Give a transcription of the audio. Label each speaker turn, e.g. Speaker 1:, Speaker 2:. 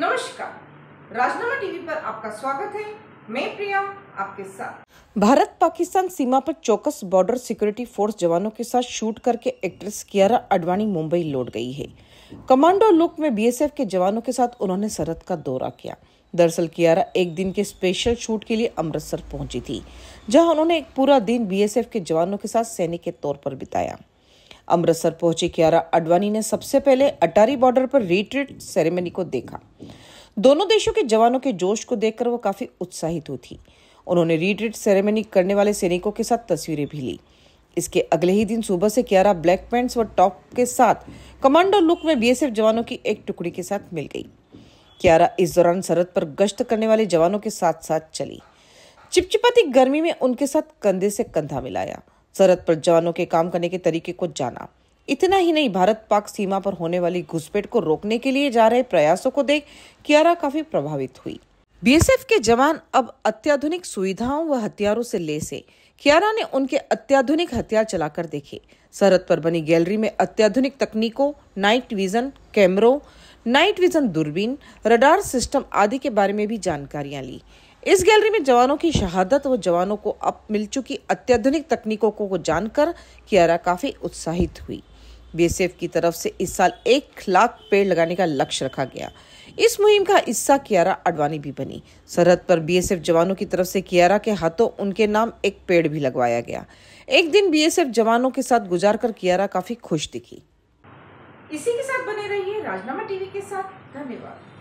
Speaker 1: नमस्कार राजनामा टीवी पर आपका स्वागत है मैं प्रिया आपके साथ भारत पाकिस्तान सीमा पर चौकस बॉर्डर सिक्योरिटी फोर्स जवानों के साथ शूट करके एक्ट्रेस कियारा अडवाणी मुंबई लौट गई है कमांडो लुक में बीएसएफ के जवानों के साथ उन्होंने सरहद का दौरा किया दरअसल कियारा एक दिन के स्पेशल शूट के लिए अमृतसर पहुंची थी जहां उन्होंने एक पूरा दिन बीएसएफ के जवानों के साथ सैनिक के तौर पर बिताया अमृतसर पहुंची कियारा अडवाणी ने सबसे पहले अटारी बॉर्डर पर रिट्रीट सेरेमनी को देखा दोनों देशों के जवानों के जोश को देखकर वो काफी उत्साहित हुई थी उन्होंने रिट्रीट सेरेमनी करने वाले सैनिकों के साथ तस्वीरें भी ली इसके अगले ही दिन सुबह से क्यारा ब्लैक पैंट्स व टॉप के साथ कमांडो लुक में बीएसएफ जवानों की एक टुकड़ी के साथ मिल गई क्यारा इस दौरान सरहद पर गश्त करने वाले जवानों के साथ साथ चली चिपचिपाती गर्मी में उनके साथ कंधे से कंधा मिलाया सरहद पर जवानों के काम करने के तरीके को जाना इतना ही नहीं भारत पाक सीमा पर होने वाली घुसपैठ को रोकने के लिए जा रहे प्रयासों को देख कियारा काफी प्रभावित हुई बीएसएफ के जवान अब अत्याधुनिक सुविधाओं व हथियारों से लेस है कियारा ने उनके अत्याधुनिक हथियार चलाकर देखे सरहद पर बनी गैलरी में अत्याधुनिक तकनीकों नाइट विजन कैमरों नाइट विजन दूरबीन रडार सिस्टम आदि के बारे में भी जानकारियां ली इस गैलरी में जवानों की शहादत व जवानों को अब मिल चुकी अत्याधुनिक तकनीकों को जानकर कियारा काफी उत्साहित हुई बीएसएफ की तरफ से इस साल एक लाख पेड़ लगाने का लक्ष्य रखा गया इस मुहिम का हिस्सा कियारा अडवाणी भी बनी सरहद पर बीएसएफ जवानों की तरफ से कियारा के हाथों उनके नाम एक पेड़ भी लगवाया गया एक दिन बीएसएफ जवानों के साथ गुजार कर कियारा काफी खुश दिखी इसी के साथ बने रहिए राजनामा टीवी के साथ धन्यवाद